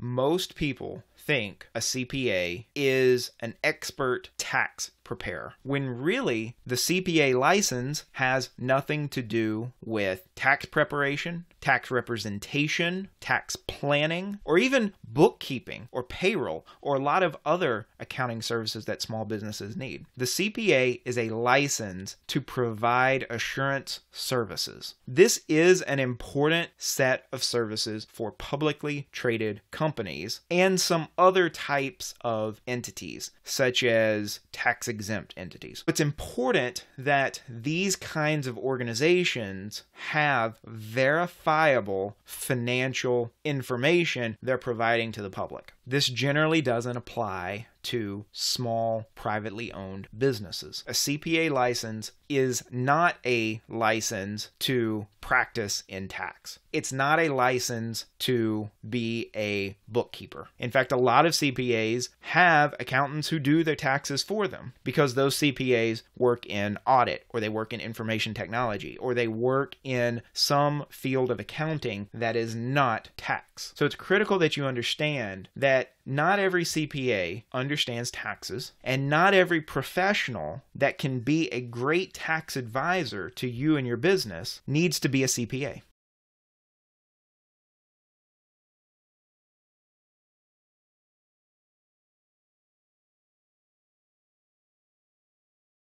most people think a CPA is an expert tax prepare. When really, the CPA license has nothing to do with tax preparation, tax representation, tax planning, or even bookkeeping or payroll or a lot of other accounting services that small businesses need. The CPA is a license to provide assurance services. This is an important set of services for publicly traded companies and some other types of entities, such as tax exempt entities. It's important that these kinds of organizations have verifiable financial information they're providing to the public. This generally doesn't apply to small privately owned businesses. A CPA license is not a license to practice in tax. It's not a license to be a bookkeeper. In fact, a lot of CPAs have accountants who do their taxes for them because those CPAs work in audit or they work in information technology or they work in some field of accounting that is not tax. So it's critical that you understand that that not every CPA understands taxes, and not every professional that can be a great tax advisor to you and your business needs to be a CPA.